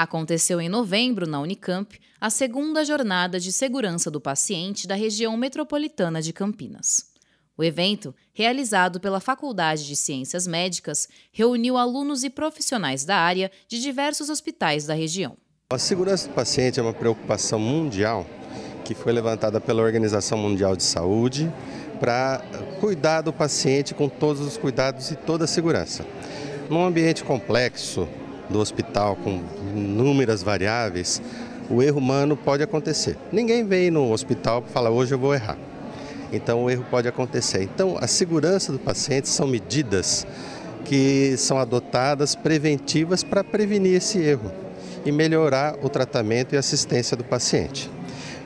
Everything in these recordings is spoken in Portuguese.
Aconteceu em novembro, na Unicamp, a segunda jornada de segurança do paciente da região metropolitana de Campinas. O evento, realizado pela Faculdade de Ciências Médicas, reuniu alunos e profissionais da área de diversos hospitais da região. A segurança do paciente é uma preocupação mundial que foi levantada pela Organização Mundial de Saúde para cuidar do paciente com todos os cuidados e toda a segurança. Num ambiente complexo, do hospital com inúmeras variáveis, o erro humano pode acontecer. Ninguém vem no hospital para falar hoje eu vou errar. Então o erro pode acontecer. Então a segurança do paciente são medidas que são adotadas preventivas para prevenir esse erro e melhorar o tratamento e assistência do paciente.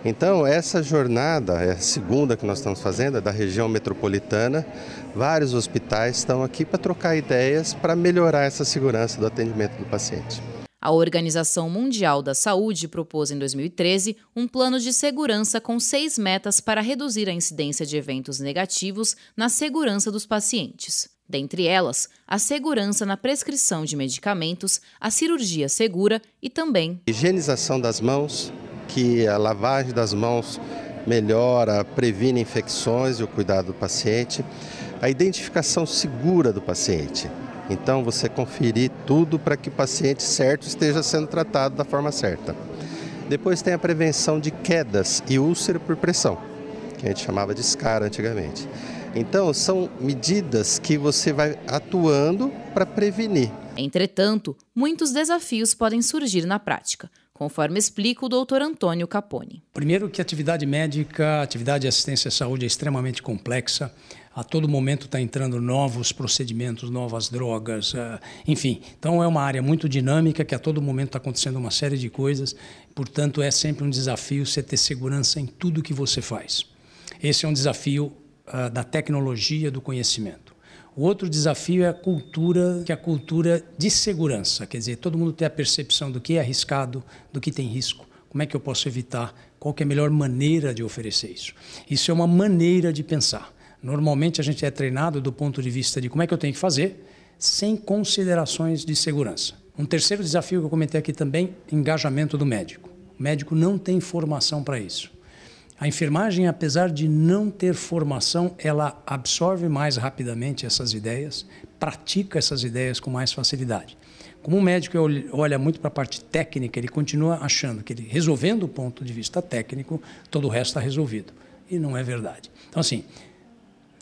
Então, essa jornada, é a segunda que nós estamos fazendo, é da região metropolitana. Vários hospitais estão aqui para trocar ideias para melhorar essa segurança do atendimento do paciente. A Organização Mundial da Saúde propôs em 2013 um plano de segurança com seis metas para reduzir a incidência de eventos negativos na segurança dos pacientes. Dentre elas, a segurança na prescrição de medicamentos, a cirurgia segura e também higienização das mãos, que a lavagem das mãos melhora, previne infecções e o cuidado do paciente, a identificação segura do paciente. Então, você conferir tudo para que o paciente certo esteja sendo tratado da forma certa. Depois tem a prevenção de quedas e úlcera por pressão, que a gente chamava de SCAR antigamente. Então, são medidas que você vai atuando para prevenir. Entretanto, muitos desafios podem surgir na prática, conforme explica o doutor Antônio Capone. Primeiro que a atividade médica, a atividade de assistência à saúde é extremamente complexa. A todo momento está entrando novos procedimentos, novas drogas, eh, enfim. Então é uma área muito dinâmica que a todo momento está acontecendo uma série de coisas. Portanto, é sempre um desafio você ter segurança em tudo que você faz. Esse é um desafio ah, da tecnologia do conhecimento. O outro desafio é a cultura, que é a cultura de segurança, quer dizer, todo mundo tem a percepção do que é arriscado, do que tem risco, como é que eu posso evitar, qual é a melhor maneira de oferecer isso. Isso é uma maneira de pensar. Normalmente a gente é treinado do ponto de vista de como é que eu tenho que fazer, sem considerações de segurança. Um terceiro desafio que eu comentei aqui também, engajamento do médico. O médico não tem formação para isso. A enfermagem, apesar de não ter formação, ela absorve mais rapidamente essas ideias, pratica essas ideias com mais facilidade. Como o médico olha muito para a parte técnica, ele continua achando que ele resolvendo o ponto de vista técnico, todo o resto está resolvido. E não é verdade. Então, assim,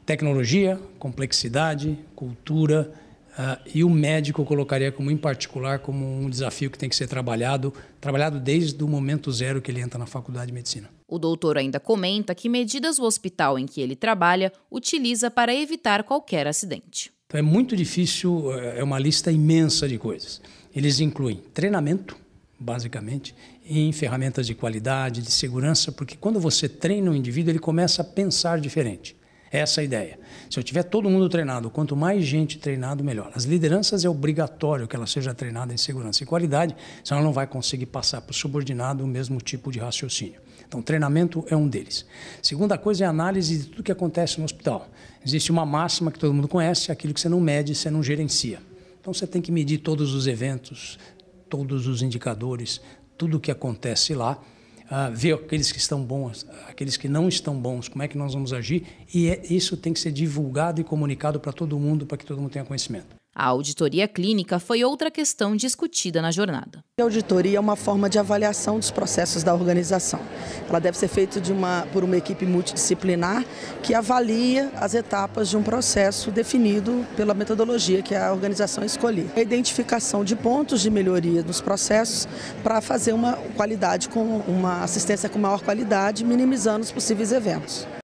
tecnologia, complexidade, cultura, Uh, e o médico eu colocaria como em particular como um desafio que tem que ser trabalhado, trabalhado desde o momento zero que ele entra na faculdade de medicina. O doutor ainda comenta que medidas o hospital em que ele trabalha utiliza para evitar qualquer acidente. Então é muito difícil, eh, é uma lista imensa de coisas. Eles incluem treinamento, basicamente, em ferramentas de qualidade, de segurança, porque quando você treina um indivíduo, ele começa a pensar diferente. Essa é a ideia. Se eu tiver todo mundo treinado, quanto mais gente treinado, melhor. As lideranças é obrigatório que ela seja treinada em segurança e qualidade, senão ela não vai conseguir passar para o subordinado o mesmo tipo de raciocínio. Então, treinamento é um deles. Segunda coisa é análise de tudo que acontece no hospital. Existe uma máxima que todo mundo conhece: é aquilo que você não mede, você não gerencia. Então, você tem que medir todos os eventos, todos os indicadores, tudo o que acontece lá ver aqueles que estão bons, aqueles que não estão bons, como é que nós vamos agir. E é, isso tem que ser divulgado e comunicado para todo mundo, para que todo mundo tenha conhecimento. A auditoria clínica foi outra questão discutida na jornada. A auditoria é uma forma de avaliação dos processos da organização. Ela deve ser feita de uma, por uma equipe multidisciplinar que avalia as etapas de um processo definido pela metodologia que a organização escolher. A identificação de pontos de melhoria nos processos para fazer uma qualidade com uma assistência com maior qualidade, minimizando os possíveis eventos.